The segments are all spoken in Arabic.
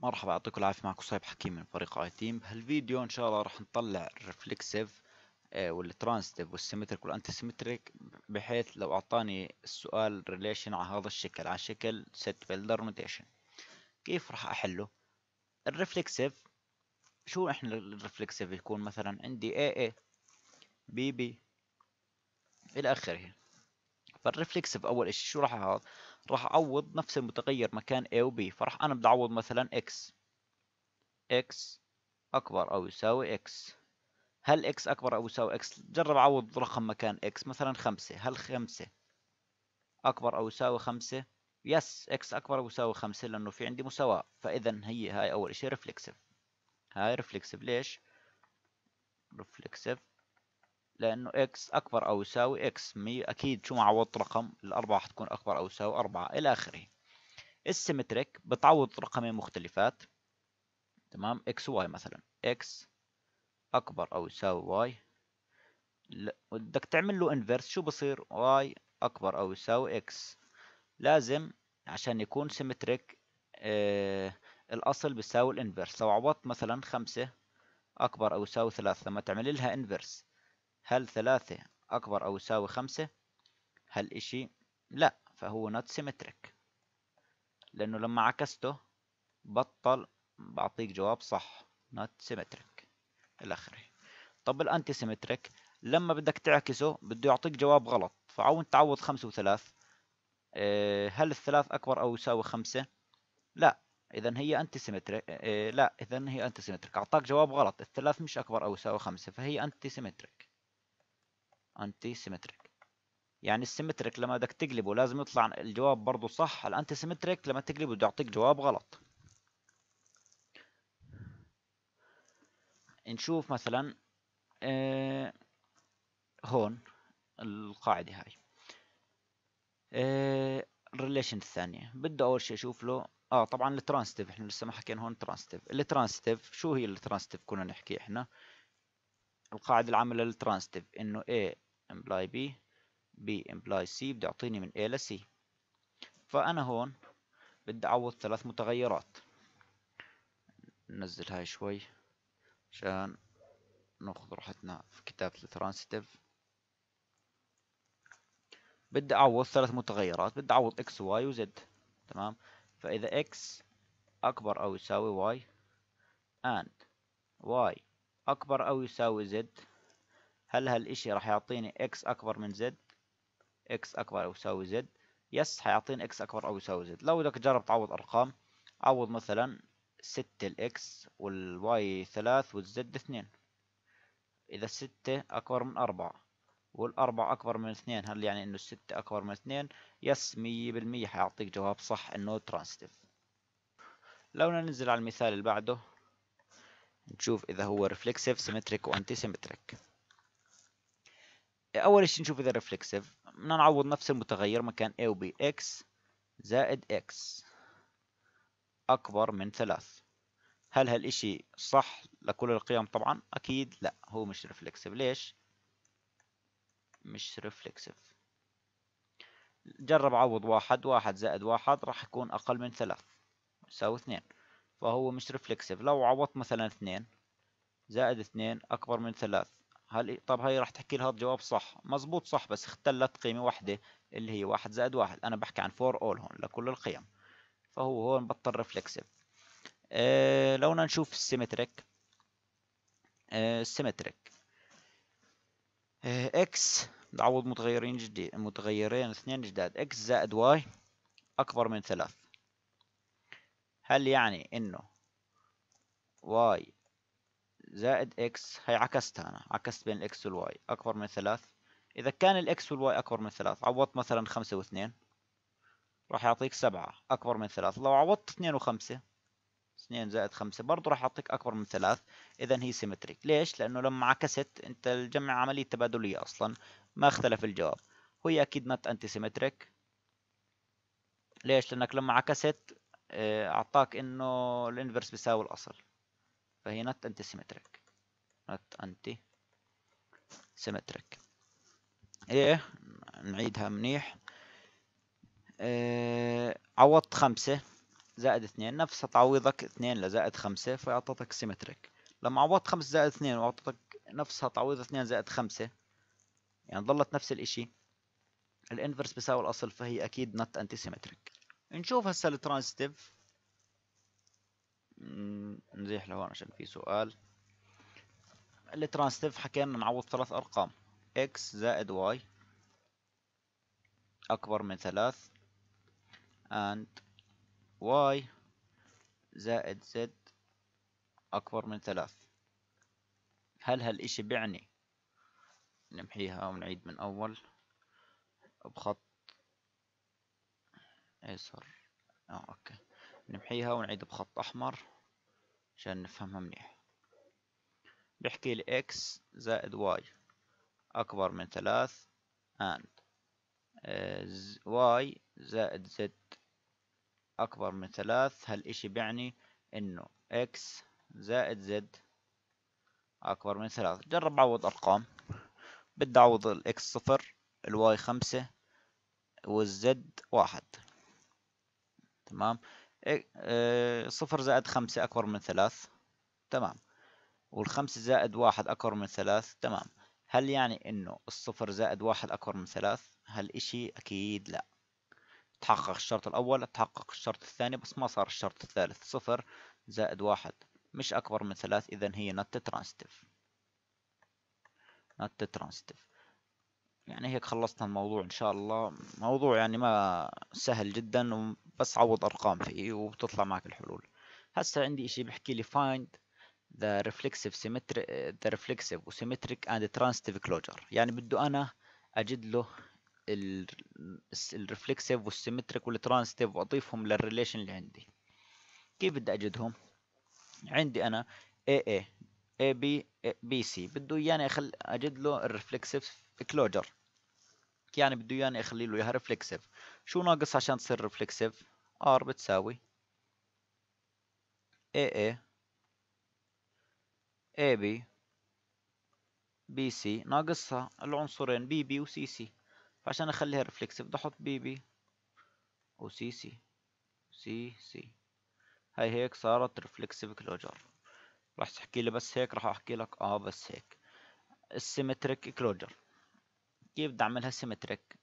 مرحبا يعطيكم العافية معكم صايب حكيم من فريق اي تيم بهالفيديو ان شاء الله راح نطلع الريفلكسيف والترانستيف والسيمتريك والانتسيمتريك بحيث لو اعطاني السؤال ريليشن على هذا الشكل على شكل سيت بيلدر نوتيشن كيف راح احله الريفلكسيف شو احنا الريفلكسيف يكون مثلا عندي اي اي بي بي الى اخره فالريفلكسيف اول اشي شو راح هذا راح اعوض نفس المتغير مكان A و B فراح انا بدي اعوض مثلا X X اكبر او يساوي X هل X اكبر او يساوي X جرب اعوض رقم مكان X مثلا خمسة هل خمسة اكبر او يساوي خمسة يس X اكبر او يساوي خمسة لانه في عندي مساواة فاذا هي هاي اول اشي ريفلكسيف هاي ريفلكسيف ليش ريفلكسيف لأنه اكس أكبر أو يساوي اكس مي أكيد شو معوض رقم الأربعة حتكون أكبر أو يساوي أربعة إلى آخره السيمتريك بتعوض رقمين مختلفات تمام اكس واي مثلا اكس أكبر أو يساوي واي بدك تعمل له انفيرس شو بصير واي أكبر أو يساوي اكس لازم عشان يكون سيمتريك آه الأصل بيساوي الانفيرس لو عوضت مثلا خمسة أكبر أو يساوي ثلاثة لما تعمل لها انفيرس هل ثلاثة أكبر أو يساوي خمسة هل إشي لا فهو not symmetric لأنه لما عكسته بطل بعطيك جواب صح not symmetric إلى آخره طب الأنتي سيمتريك لما بدك تعكسه بده يعطيك جواب غلط فعون تعوض خمسة وثلاث آه، هل الثلاث أكبر أو يساوي خمسة لا إذا هي أنتي آه، سيمتريك لا إذا هي أنتي سيمتريك أعطاك جواب غلط الثلاث مش أكبر أو يساوي خمسة فهي أنتي سيمتريك انتي سيمتريك يعني السيمتريك لما بدك تقلبه لازم يطلع الجواب برضه صح الانتي سيمتريك لما تقلبه بده يعطيك جواب غلط نشوف مثلا آه هون القاعدة هاي آه الريليشن الثانية بده أول شيء أشوف له آه طبعا الترانستيف إحنا لسه ما حكينا هون ترانستيف الترانستيف شو هي الترانستيف كنا نحكي إحنا القاعدة العامة للترانستيف إنه ايه امبلاي بي بي امبلاي سي بده يعطيني من A ل C فأنا هون بدي أعوض ثلاث متغيرات ننزل هاي شوي عشان ناخذ راحتنا في كتابة الترانسيتيف بدي أعوض ثلاث متغيرات بدي أعوض x y و z تمام فإذا x أكبر أو يساوي y and y أكبر أو يساوي z هل هالإشي راح يعطيني إكس أكبر من زد إكس أكبر أو يساوي زد يس حيعطيني إكس أكبر أو يساوي زد لو بدك تجرب تعوض أرقام عوض مثلا ستة الإكس والواي ثلاث والزد اثنين إذا 6 أكبر من أربعة والأربعة أكبر من اثنين هل يعني إنه الستة أكبر من اثنين يس مية بالمية حيعطيك جواب صح إنه ترانستيف لو ننزل على المثال اللي بعده نشوف إذا هو ريفلكسيف سيمتريك وأنتي سيمتريك اول شيء نشوف اذا ريفلكسيف بدنا نعوض نفس المتغير مكان a b x زائد x اكبر من ثلاث هل هالشيء صح لكل القيم طبعا اكيد لا هو مش ريفلكسيف ليش مش ريفلكسيف جرب عوض واحد واحد زائد واحد راح يكون أقل من ثلاث يساوي اثنين فهو مش ريفلكسيف لو عوضت مثلا اثنين زائد اثنين أكبر من ثلاث هل إيه؟ طب هي راح تحكي لها الجواب صح مزبوط صح بس اختلت قيمة واحدة اللي هي واحد زائد واحد أنا بحكي عن فور أول هون لكل القيم فهو هون بطل ريفلكسيف اه لو بدنا نشوف السيمتريك السيمتريك اكس نعوض متغيرين جديد متغيرين اثنين جداد اكس زائد واي أكبر من ثلاث هل يعني إنه واي زائد اكس هي عكستها انا عكست بين الاكس والواي اكبر من ثلاث اذا كان الاكس والواي اكبر من ثلاث عوضت مثلا خمسة واثنين راح يعطيك سبعة اكبر من ثلاث لو عوضت اثنين وخمسة اثنين زائد خمسة برضو راح يعطيك اكبر من ثلاث اذا هي سيمتريك ليش لانه لما عكست انت الجمع عملية تبادلية اصلا ما اختلف الجواب وهي اكيد نت انتي سيمتريك ليش لانك لما عكست آه، اعطاك انه الانفرس بيساوي الاصل فهي not anti symmetric not anti symmetric ايه نعيدها منيح اه عوضت خمسة زائد اثنين نفس تعويضك اثنين لزائد خمسة فأعطتك سيمتريك لما عوضت خمسة زائد اثنين وأعطتك نفسها تعويض اثنين زائد خمسة يعني ظلت نفس الاشي الانفرس بيساوي الاصل فهي اكيد نت انتي سيمتريك نشوف هسا الترانزيتيف صحيح لهون عشان في سؤال الترانستيف حكينا نعوض ثلاث أرقام x زائد y أكبر من ثلاث and y زائد z أكبر من ثلاث هل هالإشي بيعني نمحيها ونعيد من أول بخط أيسر آه أوكي نمحيها ونعيد بخط أحمر عشان نفهمها منيح بيحكي لي x زائد y أكبر من ثلاث and آه، y زائد z أكبر من ثلاث هالإشي بيعني إنه x زائد z أكبر من ثلاث جرب عوض أرقام بدي أعوض الإكس صفر الواي خمسة والزد واحد تمام إيه، آه، صفر زائد خمسة أكبر من ثلاث تمام والخمسة زائد واحد أكبر من ثلاث تمام هل يعني إنه الصفر زائد واحد أكبر من ثلاث هالإشي أكيد لا تحقق الشرط الأول تحقق الشرط الثاني بس ما صار الشرط الثالث صفر زائد واحد مش أكبر من ثلاث إذا هي not transitive not transitive يعني هيك خلصنا الموضوع ان شاء الله موضوع يعني ما سهل جدا بس عوض ارقام فيه وبتطلع معك الحلول هسه عندي اشي بحكي لي find the reflexive symmetric the reflexive symmetric and transitive closure يعني بده انا اجد له الريفلكسيف والسيمتريك والترانستيف واضيفهم للريليشن اللي عندي كيف بدي اجدهم عندي انا اي اي اي بي بي سي بده اياني اجد له الريفلكسيف كلوجر يعني بده اياني اخلي له اياها ريفلكسيف شو ناقص عشان تصير ريفلكسيف ار بتساوي اي اي اي بي بي سي ناقصها العنصرين بي بي وسي سي فعشان اخليها ريفلكسيف بدي احط بي بي وسي سي سي سي هاي هيك صارت ريفلكسيف كلوجر راح تحكي لي بس هيك راح احكي لك اه بس هيك السيمتريك كلوجر كيف بدي اعملها سيمتريك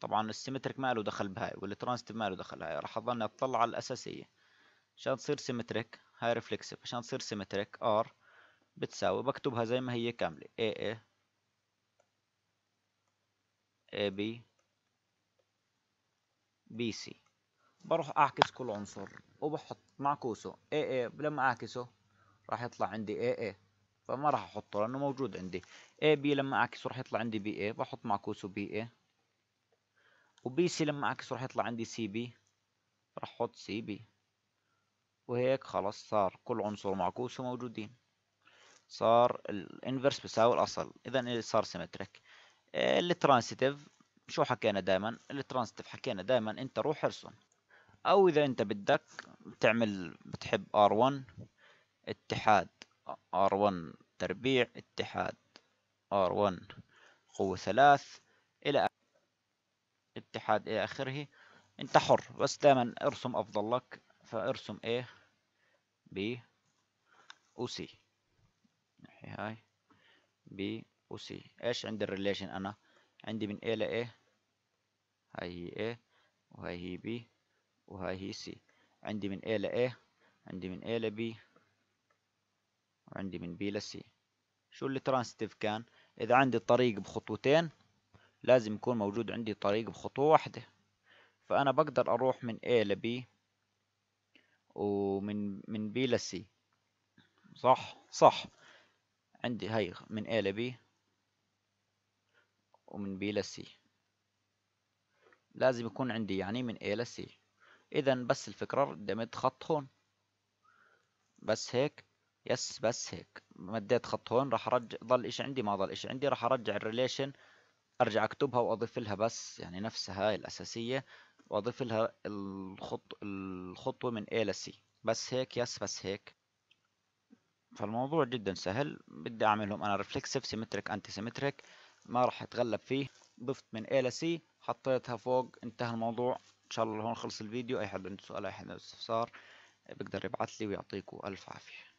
طبعا السيمتريك ما له دخل بهاي والترانزيتيف ما له دخل هاي راح اضلني اطلع على الاساسيه عشان تصير سيمتريك هاي ريفلكسيف عشان تصير سيمتريك ار بتساوي بكتبها زي ما هي كامله اي اي اي بي بي سي بروح اعكس كل عنصر وبحط معكوسه اي اي لما اعكسه راح يطلع عندي اي اي فما راح احطه لانه موجود عندي اي بي لما اعكس راح يطلع عندي بي اي بحط معكوسه بي اي وبي سي لما اعكس راح يطلع عندي سي بي راح احط سي بي وهيك خلص صار كل عنصر معكوسه موجودين صار الانفرس بيساوي الاصل اذا صار سيمتريك الترانسيتيف شو حكينا دائما الترانسيتيف حكينا دائما انت روح ارسم او اذا انت بدك تعمل بتحب ار1 اتحاد ار1 تربيع اتحاد R1 قوة ثلاث إلى اتحاد إلى آخره أنت حر بس دائما ارسم أفضل لك فارسم A B و C نحي هاي B و C إيش عندي الريليشن أنا عندي من A ل A هاي هي A وهاي هي B وهاي هي C عندي من A ل A عندي من A ل B وعندي من بي لسي شو ترانستيف كان إذا عندي طريق بخطوتين لازم يكون موجود عندي طريق بخطوة واحدة فأنا بقدر أروح من A لB ومن من B لC صح صح عندي هاي من A لB ومن B لC لازم يكون عندي يعني من A لC إذا بس الفكرة دمت خط هون بس هيك يس بس هيك مديت خط هون راح ارجع ضل ايش عندي ما ضل ايش عندي راح ارجع الريليشن ارجع اكتبها واضيف لها بس يعني نفسها هاي الاساسيه واضيف لها الخط الخطوه من A ل C بس هيك يس بس هيك فالموضوع جدا سهل بدي اعملهم انا ريفلكسيف سيمتريك انتي سيمتريك ما راح اتغلب فيه ضفت من A ل C حطيتها فوق انتهى الموضوع ان شاء الله هون خلص الفيديو اي حد عنده سؤال اي حد عنده استفسار بقدر يبعث لي ويعطيكم الف عافيه